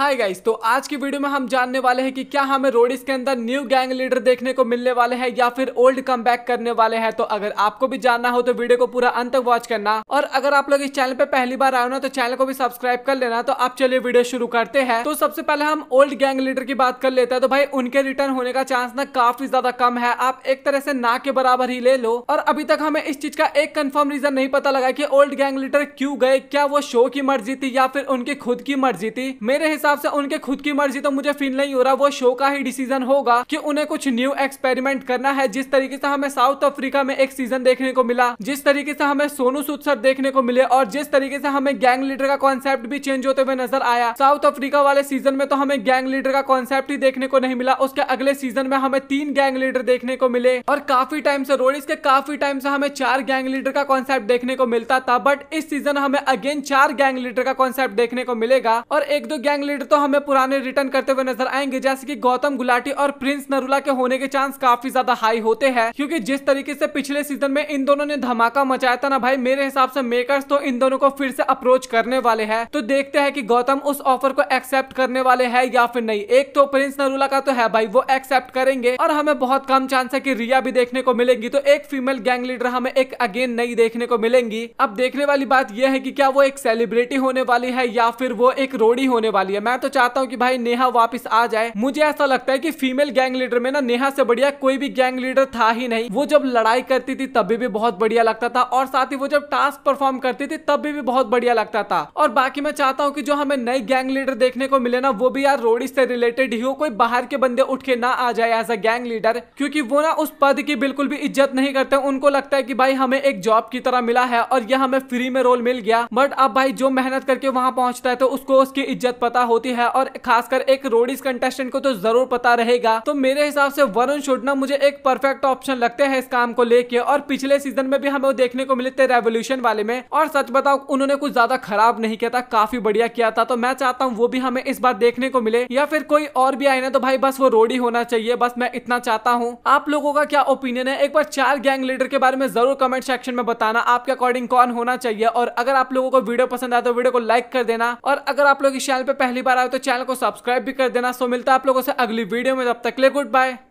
hi guys तो आज की वीडियो में हम जानने वाले हैं कि क्या हमें रोडिस के अंदर न्यू गैंग लीडर देखने को मिलने वाले हैं या फिर ओल्ड कम करने वाले हैं तो अगर आपको भी जानना हो तो वीडियो को पूरा अंत तक वॉच करना और अगर आप लोग इस चैनल पे पहली बार आए ना तो चैनल को भी सब्सक्राइब कर लेना तो आप चलिए वीडियो शुरू करते हैं तो सबसे पहले हम ओल्ड गैंग लीडर की बात कर लेते हैं तो भाई उनके रिटर्न होने का चांस ना काफी ज्यादा कम है आप एक तरह से ना के बराबर ही ले लो और अभी तक हमें इस चीज का एक कन्फर्म रीजन नहीं पता लगा की ओल्ड गैंग लीडर क्यूँ गए क्या वो शो की मर्जी थी या फिर उनकी खुद की मर्जी थी मेरे हिसाब हिसाब से उनके खुद की मर्जी तो मुझे फील नहीं हो रहा वो शो का ही डिसीजन होगा कि उन्हें कुछ न्यू एक्सपेरिमेंट करना है जिस तरीके से हमें साउथ अफ्रीका में एक सीजन देखने को मिला जिस तरीके से हमें सोनू सूद सर देखने को मिले और जिस तरीके से हमें गैंग लीडर का कॉन्सेप्ट भी चेंज होते हुए नजर आया साउथ अफ्रीका वाले सीजन में तो हमें गैंग लीडर का कॉन्सेप्ट ही देखने को नहीं मिला उसके अगले सीजन में हमें तीन गैंग लीडर देखने को मिले और काफी टाइम से रोडिस के काफी टाइम से हमें चार गैंग लीडर का कॉन्सेप्ट देखने को मिलता था बट इस सीजन हमें अगेन चार गैंग लीडर का कॉन्सेप्ट देखने को मिलेगा और एक दो गैंग लीडर लीड तो हमें पुराने रिटर्न करते हुए नजर आएंगे जैसे की गौतम गुलाटी और प्रिंस नरूला के होने के चांस काफी ज्यादा हाई होते हैं क्योंकि जिस तरीके से पिछले सीजन में इन दोनों ने धमाका मचाया था ना भाई मेरे हिसाब से मेकर्स तो इन दोनों को फिर से अप्रोच करने वाले है तो देखते हैं की गौतम उस ऑफर को एक्सेप्ट करने वाले है या फिर नहीं एक तो प्रिंस नरूला का तो है भाई वो एक्सेप्ट करेंगे और हमें बहुत कम चांस है की रिया भी देखने को मिलेंगी तो एक फीमेल गैंग लीडर हमें एक अगेन नई देखने को मिलेंगी अब देखने वाली बात यह है की क्या वो एक सेलिब्रिटी होने वाली है या फिर वो एक रोडी होने वाली है करेंगे मैं तो चाहता हूँ कि भाई नेहा वापस आ जाए मुझे ऐसा लगता है कि फीमेल गैंग लीडर में ना नेहा से बढ़िया कोई भी गैंग लीडर था ही नहीं वो जब लड़ाई करती थी तभी भी बहुत बढ़िया लगता था और साथ ही वो जब टास्क परफॉर्म करती थी तब भी बहुत बढ़िया लगता था और बाकी मैं चाहता हूँ की जो हमें नई गैंग लीडर देखने को मिले ना वो भी यार रोडी से रिलेटेड ही हो कोई बाहर के बंदे उठ के ना आ जाए एज अ गैंग लीडर क्योंकि वो ना उस पद की बिल्कुल भी इज्जत नहीं करते उनको लगता है कि भाई हमें एक जॉब की तरह मिला है और यह हमें फ्री में रोल मिल गया बट अब भाई जो मेहनत करके वहां पहुंचता है तो उसको उसकी इज्जत पता होती है और खासकर एक रोडीज कंटेस्टेंट को तो जरूर पता रहेगा तो मेरे हिसाब से वरुण शुडना मुझे एक परफेक्ट ऑप्शन लगते हैं इस काम को लेके और पिछले सीजन में भी हमें देखने को मिले थे रेवोल्यूशन वाले में और सच बताओ उन्होंने कुछ ज्यादा खराब नहीं किया था काफी बढ़िया किया था तो मैं चाहता हूँ वो भी हमें इस बार देखने को मिले या फिर कोई और भी आए ना तो भाई बस वो रोडी होना चाहिए बस मैं इतना चाहता हूँ आप लोगों का क्या ओपिनियन है एक बार चार गैंग लीडर के बारे में जरूर कमेंट सेक्शन में बताना आपके अकॉर्डिंग कौन होना चाहिए और अगर आप लोगों को वीडियो पसंद आए तो वीडियो को लाइक कर देना और अगर आप लोग इस चैनल पर पहले पहली बार आए तो चैनल को सब्सक्राइब भी कर देना सो मिलता है आप लोगों से अगली वीडियो में तब तक ले गुड बाय